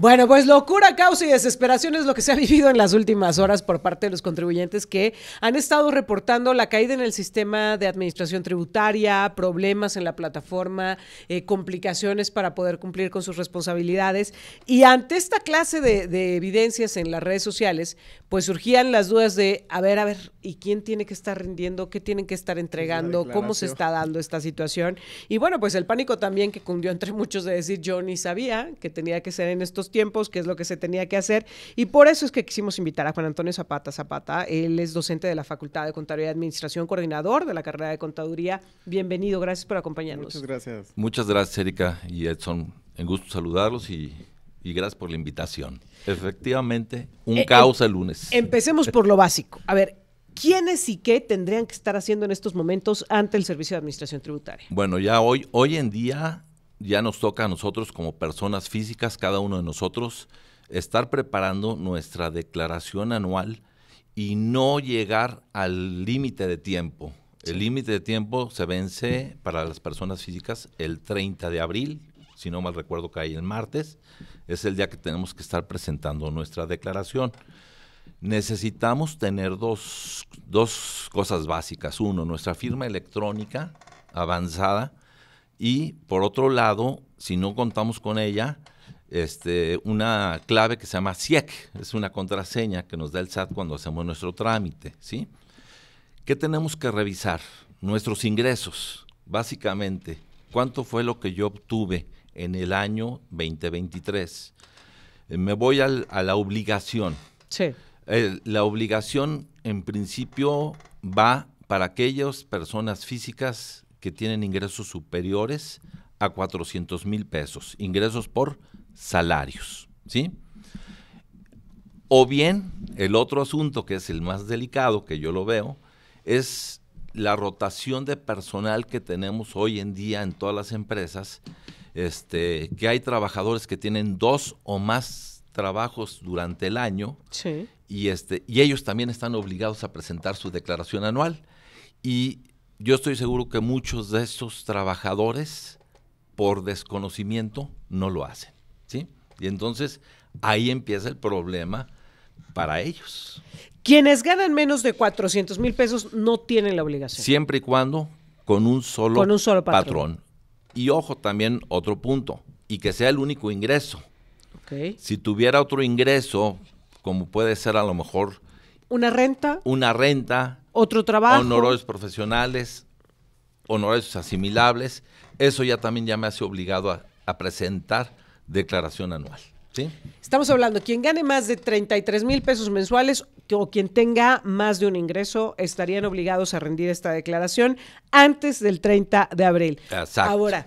Bueno, pues locura, causa y desesperación es lo que se ha vivido en las últimas horas por parte de los contribuyentes que han estado reportando la caída en el sistema de administración tributaria, problemas en la plataforma, eh, complicaciones para poder cumplir con sus responsabilidades. Y ante esta clase de, de evidencias en las redes sociales, pues surgían las dudas de, a ver, a ver, ¿y quién tiene que estar rindiendo? ¿Qué tienen que estar entregando? ¿Cómo se está dando esta situación? Y bueno, pues el pánico también que cundió entre muchos de decir, yo ni sabía que tenía que ser en estos tiempos, qué es lo que se tenía que hacer. Y por eso es que quisimos invitar a Juan Antonio Zapata Zapata. Él es docente de la Facultad de Contaduría y Administración, coordinador de la carrera de Contaduría. Bienvenido, gracias por acompañarnos. Muchas gracias. Muchas gracias, Erika y Edson. En gusto saludarlos y y gracias por la invitación. Efectivamente, un eh, caos em, el lunes. Empecemos por lo básico. A ver, ¿quiénes y qué tendrían que estar haciendo en estos momentos ante el Servicio de Administración Tributaria? Bueno, ya hoy, hoy en día ya nos toca a nosotros como personas físicas, cada uno de nosotros, estar preparando nuestra declaración anual y no llegar al límite de tiempo. El límite de tiempo se vence para las personas físicas el 30 de abril, si no mal recuerdo que hay el martes, es el día que tenemos que estar presentando nuestra declaración. Necesitamos tener dos, dos cosas básicas. Uno, nuestra firma electrónica avanzada, y por otro lado, si no contamos con ella, este, una clave que se llama SIEC, e es una contraseña que nos da el SAT cuando hacemos nuestro trámite, ¿sí? ¿Qué tenemos que revisar? Nuestros ingresos, básicamente. ¿Cuánto fue lo que yo obtuve en el año 2023? Eh, me voy a la obligación. Sí. la obligación, en principio, va para aquellas personas físicas que tienen ingresos superiores a 400 mil pesos, ingresos por salarios, ¿sí? O bien, el otro asunto que es el más delicado que yo lo veo, es la rotación de personal que tenemos hoy en día en todas las empresas, este, que hay trabajadores que tienen dos o más trabajos durante el año sí. y, este, y ellos también están obligados a presentar su declaración anual. Y yo estoy seguro que muchos de esos trabajadores, por desconocimiento, no lo hacen. ¿sí? Y entonces ahí empieza el problema para ellos. Quienes ganan menos de 400 mil pesos no tienen la obligación. Siempre y cuando con un solo, un solo patrón. Y ojo también otro punto, y que sea el único ingreso. Si tuviera otro ingreso, como puede ser a lo mejor una renta. Una renta. Otro trabajo. Honorarios profesionales, honorarios asimilables. Eso ya también ya me hace obligado a, presentar declaración anual. ¿sí? Estamos hablando, quien gane más de 33 mil pesos mensuales o quien tenga más de un ingreso estarían obligados a rendir esta declaración antes del 30 de abril. Ahora,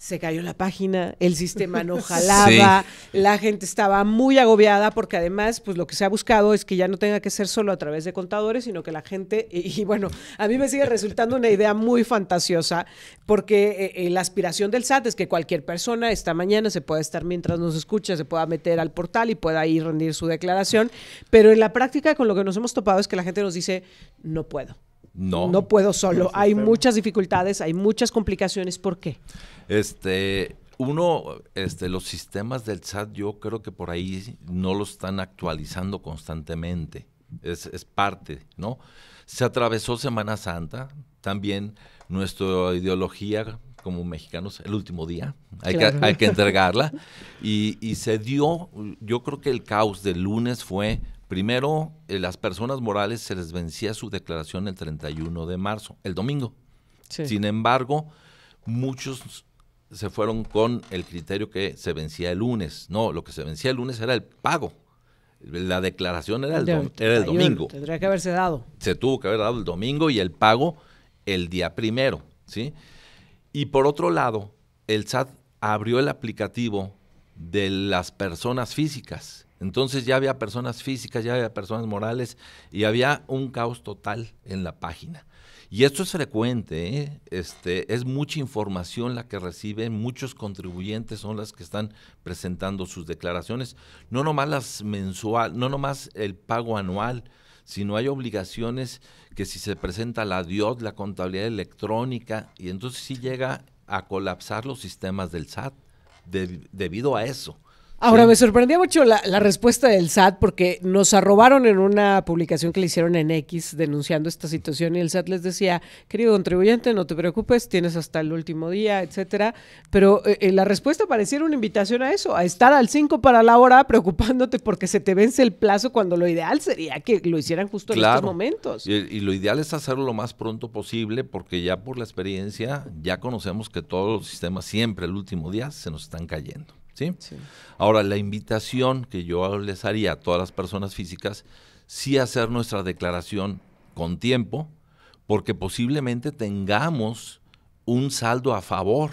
se cayó la página, el sistema no jalaba, la gente estaba muy agobiada porque además, pues lo que se ha buscado es que ya no tenga que ser solo a través de contadores, sino que la gente, y, bueno, a mí me sigue resultando una idea muy fantasiosa porque eh, eh, la aspiración del SAT es que cualquier persona esta mañana se pueda estar mientras nos escucha, se pueda meter al portal y pueda ir rendir su declaración, pero en la práctica con lo que nos hemos topado es que la gente nos dice, no puedo no. No puedo solo. Hay muchas dificultades, hay muchas complicaciones. ¿Por qué? Este, uno, este, los sistemas del SAT yo creo que por ahí no lo están actualizando constantemente. Es, parte, ¿no? Se atravesó Semana Santa, también nuestra ideología como mexicanos, el último día, hay, que, entregarla, y, y se dio, yo creo que el caos del lunes fue Primero, eh, las personas morales se les vencía su declaración el 31 de marzo, el domingo. Sin embargo, muchos se fueron con el criterio que se vencía el lunes. No, lo que se vencía el lunes era el pago. La declaración era el, era el domingo. Tendría que haberse dado. Se tuvo que haber dado el domingo y el pago el día primero, ¿sí? Y por otro lado, el SAT abrió el aplicativo de las personas físicas entonces ya había personas físicas, ya había personas morales y había un caos total en la página. Y esto es frecuente, ¿eh? este, es mucha información la que reciben, muchos contribuyentes son las que están presentando sus declaraciones, no nomás las mensual, no nomás el pago anual, sino hay obligaciones que si se presenta la DIOT, la contabilidad electrónica, y entonces sí llega a colapsar los sistemas del SAT debido a eso. Ahora, me sorprendía mucho la, respuesta del SAT porque nos arrobaron en una publicación que le hicieron en X denunciando esta situación y el SAT les decía, querido contribuyente, no te preocupes, tienes hasta el último día, etcétera. Pero eh, eh, la respuesta pareciera una invitación a eso, a estar al 5 para la hora preocupándote porque se te vence el plazo cuando lo ideal sería que lo hicieran justo en estos momentos. Y, y lo ideal es hacerlo lo más pronto posible porque ya por la experiencia ya conocemos que todos los sistemas siempre el último día se nos están cayendo. ¿sí? Ahora, la invitación que yo les haría a todas las personas físicas, sí hacer nuestra declaración con tiempo, porque posiblemente tengamos un saldo a favor.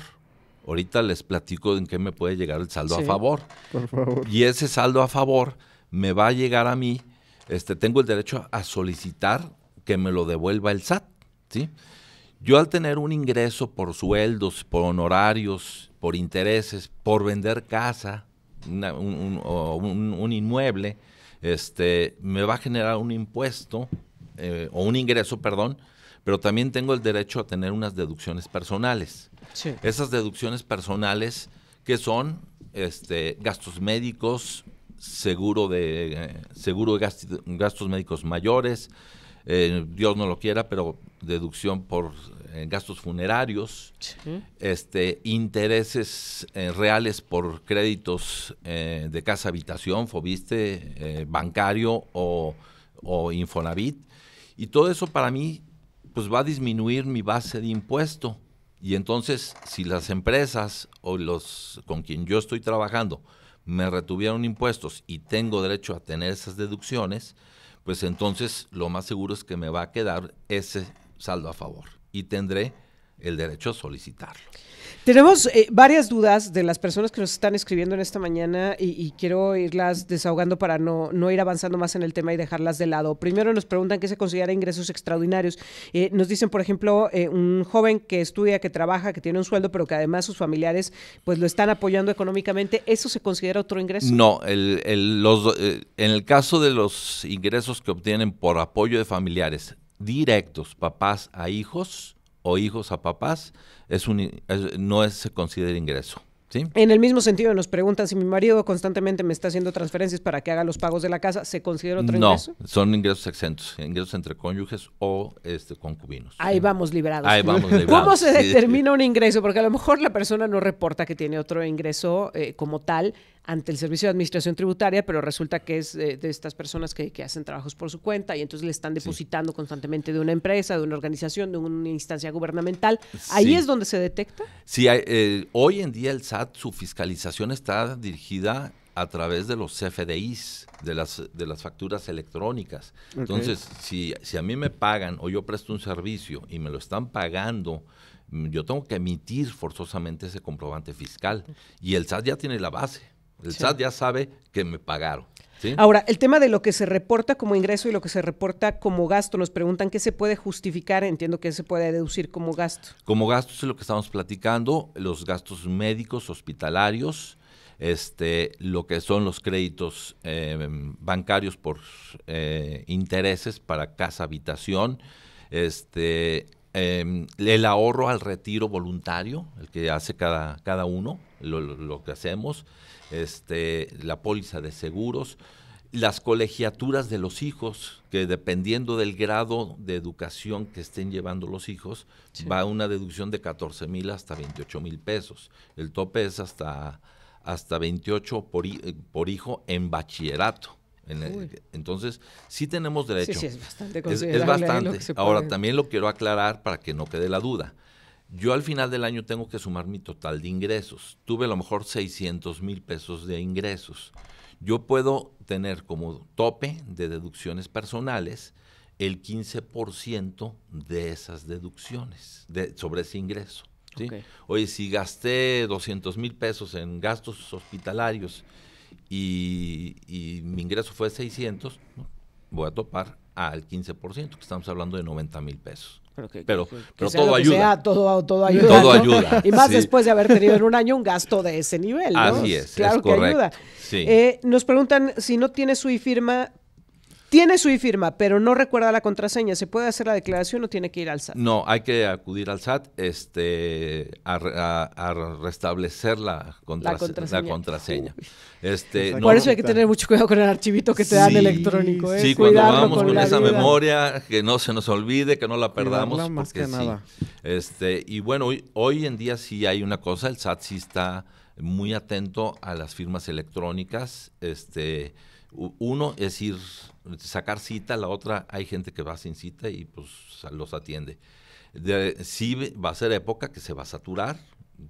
Ahorita les platico en qué me puede llegar el saldo a favor. Y ese saldo a favor me va a llegar a mí, este, tengo el derecho a solicitar que me lo devuelva el SAT, Yo al tener un ingreso por sueldos, por honorarios, por intereses, por vender casa, un, o un, inmueble, este, me va a generar un impuesto eh, o un ingreso, perdón, pero también tengo el derecho a tener unas deducciones personales. Sí. Esas deducciones personales que son este, gastos médicos, seguro de, eh, seguro gastos médicos mayores, eh, Dios no lo quiera, pero deducción por eh, gastos funerarios, este, intereses eh, reales por créditos de casa habitación, Fobiste, bancario o, Infonavit. Y todo eso para mí pues va a disminuir mi base de impuesto. Y entonces, si las empresas o los con quien yo estoy trabajando me retuvieron impuestos y tengo derecho a tener esas deducciones, pues entonces lo más seguro es que me va a quedar ese saldo a favor y tendré el derecho a solicitarlo. Tenemos eh, varias dudas de las personas que nos están escribiendo en esta mañana y, quiero irlas desahogando para no, ir avanzando más en el tema y dejarlas de lado. Primero nos preguntan qué se considera ingresos extraordinarios. Eh, nos dicen, por ejemplo, eh, un joven que estudia, que trabaja, que tiene un sueldo, pero que además sus familiares pues lo están apoyando económicamente. ¿Eso se considera otro ingreso? No, los, en el caso de los ingresos que obtienen por apoyo de familiares directos, papás a hijos, o hijos a papás es un, no es, se considera ingreso. ¿Sí? En el mismo sentido, nos preguntan si mi marido constantemente me está haciendo transferencias para que haga los pagos de la casa, ¿se considera otro ingreso? No, son ingresos exentos, ingresos entre cónyuges o este, concubinos. Ahí vamos liberados. vamos ¿Cómo se determina un ingreso? Porque a lo mejor la persona no reporta que tiene otro ingreso eh, como tal, ante el Servicio de Administración Tributaria, pero resulta que es eh, de, estas personas que, hacen trabajos por su cuenta y entonces le están depositando constantemente de una empresa, de una organización, de una instancia gubernamental. ¿Ahí es donde se detecta? Sí, eh, hoy en día el SAT, su fiscalización está dirigida a través de los CFDIs, de las, de las facturas electrónicas. Entonces, si, si a mí me pagan o yo presto un servicio y me lo están pagando, mm, yo tengo que emitir forzosamente ese comprobante fiscal. Y el SAT ya tiene la base. El SAT ya sabe que me pagaron. Ahora, el tema de lo que se reporta como ingreso y lo que se reporta como gasto, nos preguntan qué se puede justificar, entiendo que se puede deducir como gasto. Como gasto es lo que estamos platicando, los gastos médicos, hospitalarios, este, lo que son los créditos em, bancarios por eh, intereses para casa, habitación, este, em, el ahorro al retiro voluntario, el que hace cada, cada uno, lo, que hacemos, este, la póliza de seguros, las colegiaturas de los hijos, que dependiendo del grado de educación que estén llevando los hijos, va a una deducción de 14 mil hasta 28 mil pesos. El tope es hasta, hasta 28 eh, por, hijo en bachillerato. entonces, sí tenemos derecho. Sí, es bastante. es ¿eh? bastante. Ahora, también lo quiero aclarar para que no quede la duda. Yo al final del año tengo que sumar mi total de ingresos. Tuve a lo mejor 600 mil pesos de ingresos. Yo puedo tener como tope de deducciones personales el 15% de esas deducciones de, sobre ese ingreso. Oye, si gasté 200 mil pesos en gastos hospitalarios y, y, mi ingreso fue 600, voy a topar al 15%, que estamos hablando de 90 mil pesos. Pero, todo, ayuda. todo, ayuda. Y más después de haber tenido en un año un gasto de ese nivel. Así es. Claro que ayuda. Eh, nos preguntan si no tiene su firma, tiene su firma, pero no recuerda la contraseña, ¿se puede hacer la declaración o tiene que ir al SAT? No, hay que acudir al SAT este, a, restablecer la, contraseña. Este, Por eso hay que tener mucho cuidado con el archivito que te dan electrónico. ¿eh? Sí, cuando vamos con, esa memoria, que no se nos olvide, que no la perdamos. más que nada. Este, y bueno, hoy, hoy en día sí hay una cosa, el SAT sí está muy atento a las firmas electrónicas, este uno es ir, sacar cita, la otra hay gente que va sin cita y pues los atiende. sí va a ser época que se va a saturar,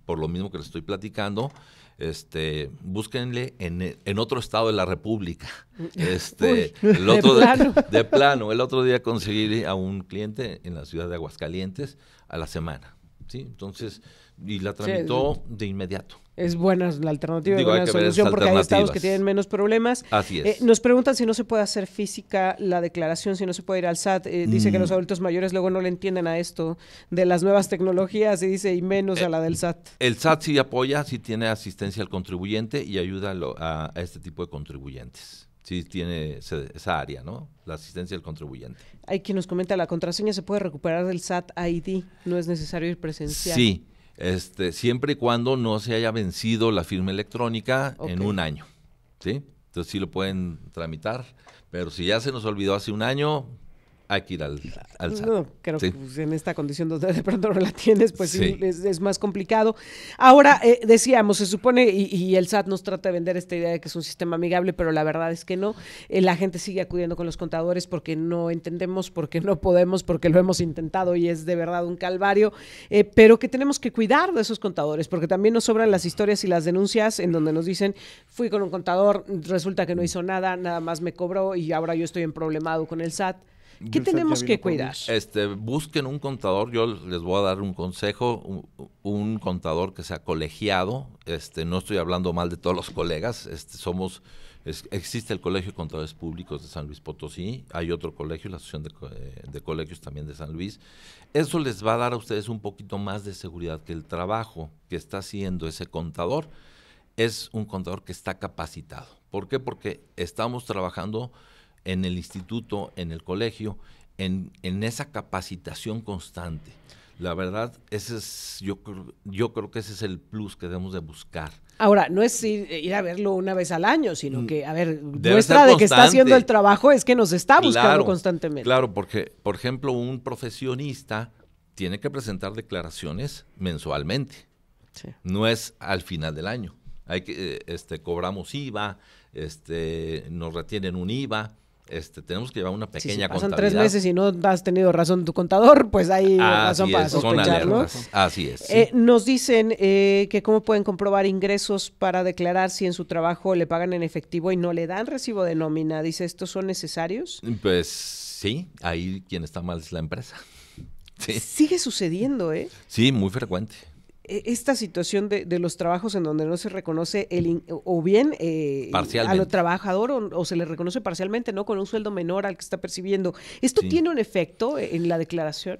por lo mismo que les estoy platicando, este, búsquenle en, otro estado de la República. Este, el otro de, plano. De, plano. El otro día conseguí a un cliente en la ciudad de Aguascalientes a la semana. ¿sí? Entonces, y la tramitó de inmediato es buena la alternativa, y buena solución porque hay estados que tienen menos problemas. Así eh, nos preguntan si no se puede hacer física la declaración, si no se puede ir al SAT. Eh, dice que mm. los adultos mayores luego no le entienden a esto de las nuevas tecnologías y dice y menos a la del eh, SAT. El SAT sí apoya, sí tiene asistencia al contribuyente y ayuda a, este tipo de contribuyentes sí tiene esa área, ¿no? La asistencia al contribuyente. Hay quien nos comenta, la contraseña se puede recuperar del SAT ID, no es necesario ir presencial. Sí, este, siempre y cuando no se haya vencido la firma electrónica en un año. ¿sí? Entonces sí lo pueden tramitar, pero si ya se nos olvidó hace un año, hay que ir al, al SAT. creo que pues, en esta condición donde de pronto no la tienes, pues es, más complicado. Ahora, eh, decíamos, se supone, y, el SAT nos trata de vender esta idea de que es un sistema amigable, pero la verdad es que no. Eh, la gente sigue acudiendo con los contadores porque no entendemos, porque no podemos, porque lo hemos intentado y es de verdad un calvario, eh, pero que tenemos que cuidar de esos contadores, porque también nos sobran las historias y las denuncias en donde nos dicen, fui con un contador, resulta que no hizo nada, nada más me cobró y ahora yo estoy en problemado con el SAT. ¿Qué tenemos que cuidar? Este, busquen un contador, yo les voy a dar un consejo, un, contador que sea colegiado, este, no estoy hablando mal de todos los colegas, este, somos, existe el Colegio de Contadores Públicos de San Luis Potosí, hay otro colegio, la Asociación eh, de Colegios también de San Luis, eso les va a dar a ustedes un poquito más de seguridad que el trabajo que está haciendo ese contador es un contador que está capacitado. ¿Por qué? Porque estamos trabajando en el instituto, en el colegio, en, esa capacitación constante. La verdad, ese es, yo, yo creo que ese es el plus que debemos de buscar. Ahora, no es ir, a verlo una vez al año, sino mm, que, a ver, muestra de que está haciendo el trabajo es que nos está buscando constantemente. Claro, porque, por ejemplo, un profesionista tiene que presentar declaraciones mensualmente. No es al final del año. Hay que, eh, este, cobramos IVA, este, nos retienen un IVA, este, tenemos que llevar una pequeña si pasan tres meses y no has tenido razón tu contador, pues hay razón para sospecharlo. Así es. Eh, nos dicen eh, que cómo pueden comprobar ingresos para declarar si en su trabajo le pagan en efectivo y no le dan recibo de nómina. Dice, ¿estos son necesarios? Pues sí, ahí quien está mal es la empresa. Sigue sucediendo, ¿eh? Sí, muy frecuente. E, esta situación de, los trabajos en donde no se reconoce el o bien eh, a lo trabajador o, se le reconoce parcialmente, ¿no? Con un sueldo menor al que está percibiendo. ¿Esto tiene un efecto en la declaración?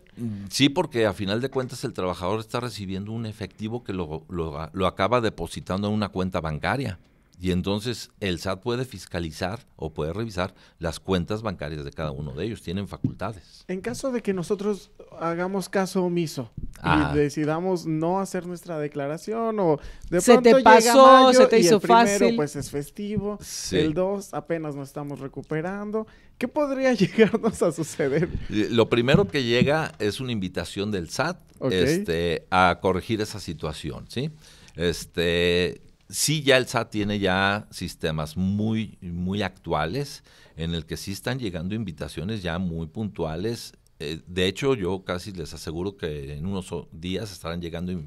Sí, porque a final de cuentas el trabajador está recibiendo un efectivo que lo, lo, lo acaba depositando en una cuenta bancaria. Y entonces el SAT puede fiscalizar o puede revisar las cuentas bancarias de cada uno de ellos. Tienen facultades. En caso de que nosotros hagamos caso omiso y decidamos no hacer nuestra declaración o de se pronto te pasó, llega mayo se te hizo y el Primero, pues es festivo. El 2 apenas nos estamos recuperando. ¿Qué podría llegarnos a suceder? Eh, lo primero que llega es una invitación del SAT este, a corregir esa situación, ¿sí? Este, sí ya el SAT tiene ya sistemas muy, muy actuales en el que sí están llegando invitaciones ya muy puntuales. Eh, de hecho, yo casi les aseguro que en unos días estarán llegando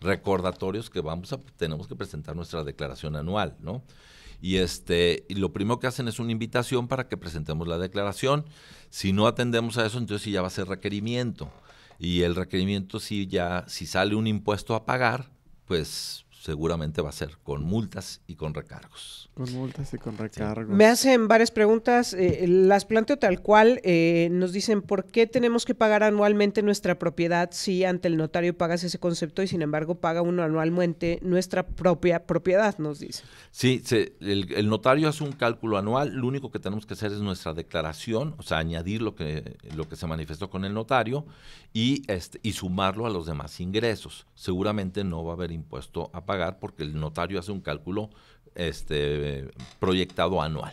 recordatorios que vamos a, tenemos que presentar nuestra declaración anual, ¿no? Y este, lo primero que hacen es una invitación para que presentemos la declaración. Si no atendemos a eso, entonces sí ya va a ser requerimiento. Y el requerimiento, si ya, si sale un impuesto a pagar, pues seguramente va a ser, con multas y con recargos. Con multas y con recargos. Me hacen varias preguntas, eh, las planteo tal cual, eh, nos dicen, ¿por qué tenemos que pagar anualmente nuestra propiedad si ante el notario pagas ese concepto y sin embargo paga uno anualmente nuestra propia propiedad? Nos dice. Sí, el, notario hace un cálculo anual, lo único que tenemos que hacer es nuestra declaración, o sea, añadir lo que, lo que se manifestó con el notario y, este, y sumarlo a los demás ingresos. Seguramente no va a haber impuesto a pagar porque el notario hace un cálculo este, proyectado anual.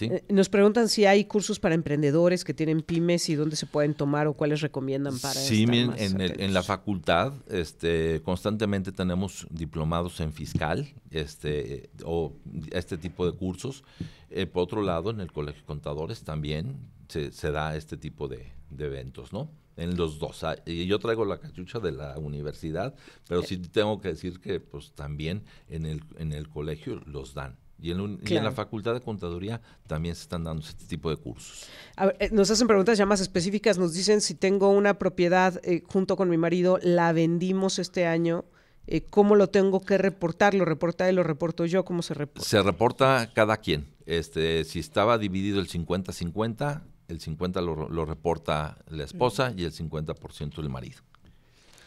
Eh, nos preguntan si hay cursos para emprendedores que tienen pymes y dónde se pueden tomar o cuáles recomiendan para. Sí, en, la facultad este, constantemente tenemos diplomados en fiscal este, o este tipo de cursos. Eh, por otro lado, en el Colegio de Contadores también se, da este tipo de eventos, ¿no? en los dos. yo traigo la cachucha de la universidad, pero sí tengo que decir que pues también en el, en el colegio los dan. Y en, la Facultad de Contaduría también se están dando este tipo de cursos. Eh, nos hacen preguntas ya más específicas. Nos dicen si tengo una propiedad eh, junto con mi marido, la vendimos este año. Eh, ¿Cómo lo tengo que reportar? ¿Lo reporta él? ¿Lo reporto yo? ¿Cómo se reporta? Se reporta cada quien. Este, si estaba dividido el 50-50, el 50% lo, reporta la esposa y el 50% el marido.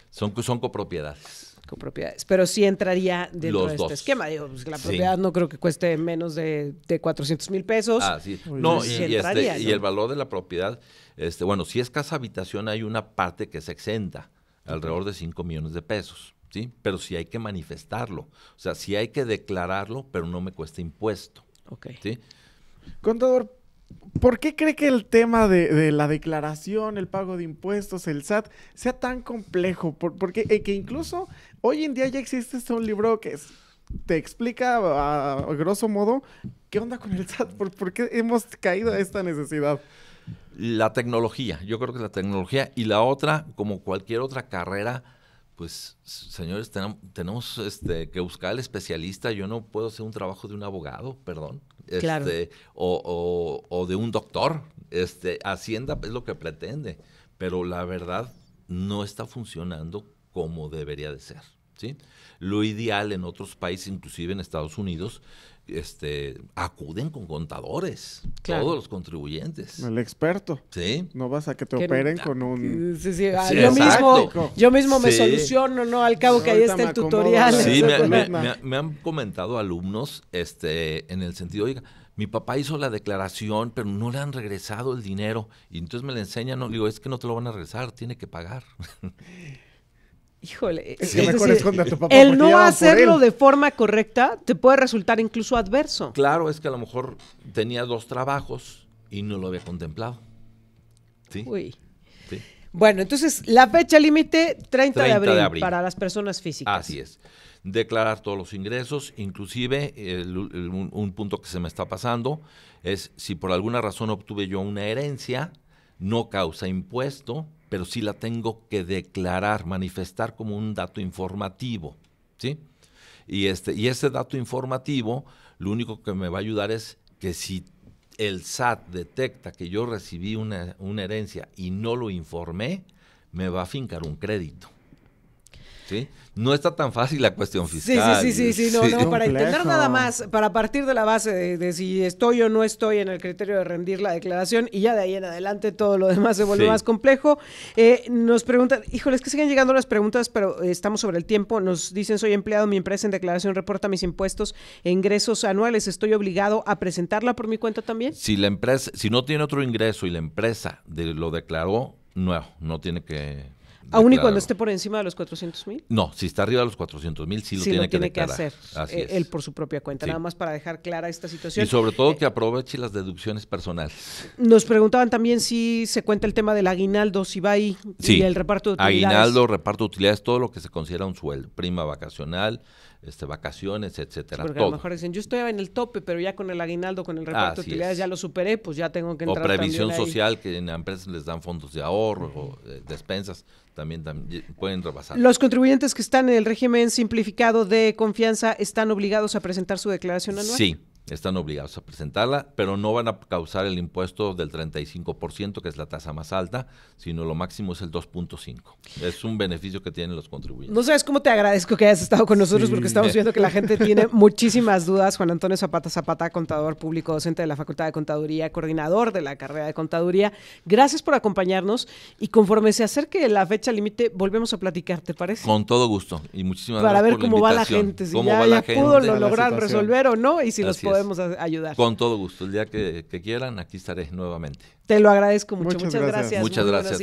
Son, son copropiedades. Copropiedades. Pero sí entraría dentro Los de este esquema. Digo, pues, la propiedad no creo que cueste menos de, de 400 mil pesos. Ah, sí. Pues, no, y, y, este, el valor de la propiedad, este, bueno, si es casa habitación, hay una parte que se exenta, alrededor de 5 millones de pesos. ¿Sí? Pero sí hay que manifestarlo. O sea, sí hay que declararlo, pero no me cuesta impuesto. Ok. Contador, ¿Por qué cree que el tema de, la declaración, el pago de impuestos, el SAT, sea tan complejo? porque eh, incluso hoy en día ya existe un libro que te explica a, grosso modo qué onda con el SAT, por, qué hemos caído a esta necesidad. La tecnología, yo creo que la tecnología y la otra, como cualquier otra carrera, pues señores, tenemos, este, que buscar al especialista. Yo no puedo hacer un trabajo de un abogado, perdón. Este, o, de un doctor. Este, Hacienda es lo que pretende, pero la verdad no está funcionando como debería de ser. ¿sí? Lo ideal en otros países, inclusive en Estados Unidos, este, acuden con contadores, todos los contribuyentes. El experto. No vas a que te operen con un... Ah, yo, mismo, me soluciono, ¿no? Al cabo que ahí está el tutorial. me, han comentado alumnos este, en el sentido, oiga, mi papá hizo la declaración, pero no le han regresado el dinero. Y entonces me le enseñan, no, digo, es que no te lo van a regresar, tiene que pagar. Híjole. El no hacerlo de forma correcta te puede resultar incluso adverso. Claro, es que a lo mejor tenía dos trabajos y no lo había contemplado. ¿Sí? Uy. Bueno, entonces la fecha límite 30, de, abril para las personas físicas. Así es. Declarar todos los ingresos, inclusive un, punto que se me está pasando es si por alguna razón obtuve yo una herencia, no causa impuesto, pero sí la tengo que declarar, manifestar como un dato informativo, ¿sí? Y, este, y ese dato informativo, lo único que me va a ayudar es que si el SAT detecta que yo recibí una herencia y no lo informé, me va a fincar un crédito. No está tan fácil la cuestión fiscal. Sí, sí, sí, sí, no, para entender nada más, para partir de la base de, si estoy o no estoy en el criterio de rendir la declaración y ya de ahí en adelante todo lo demás se vuelve más complejo. Eh, nos preguntan, híjole, es que siguen llegando las preguntas, pero eh, estamos sobre el tiempo. Nos dicen, soy empleado, mi empresa en declaración reporta mis impuestos e ingresos anuales, ¿estoy obligado a presentarla por mi cuenta también? Si la empresa, si no tiene otro ingreso y la empresa de, lo declaró, no, no tiene que ¿Aún y cuando esté por encima de los 400 mil? No, si está arriba de los 400 mil, sí lo tiene, que, tiene que hacer eh, él por su propia cuenta, nada más para dejar clara esta situación. Y sobre todo eh, que aproveche las deducciones personales. Nos preguntaban también si se cuenta el tema del aguinaldo, si va ahí, y el reparto de utilidades. Aguinaldo, reparto de utilidades, todo lo que se considera un sueldo, prima vacacional, este, vacaciones, etcétera. porque a lo mejor dicen, yo estoy en el tope, pero ya con el aguinaldo, con el reparto de utilidades, ya lo superé, pues ya tengo que entrar. O previsión social, que en empresas les dan fondos de ahorro, o, eh, despensas, también, también, pueden rebasar. Los contribuyentes que están en el régimen simplificado de confianza están obligados a presentar su declaración anual. Sí, están obligados a presentarla, pero no van a causar el impuesto del 35%, que es la tasa más alta, sino lo máximo es el 2.5. Es un beneficio que tienen los contribuyentes. No sabes cómo te agradezco que hayas estado con nosotros porque estamos viendo que la gente tiene muchísimas dudas. Juan Antonio Zapata Zapata, contador público, docente de la Facultad de Contaduría, coordinador de la carrera de Contaduría. Gracias por acompañarnos y conforme se acerque la fecha límite, volvemos a platicar, ¿te parece? Con todo gusto y muchísimas Para gracias. Para ver cómo va la gente, si ya, pudo lo lograr resolver o no y si los podemos ayudar. Con todo gusto. El día que, quieran, aquí estaré nuevamente. Te lo agradezco mucho. Muchas, gracias. Muchas gracias.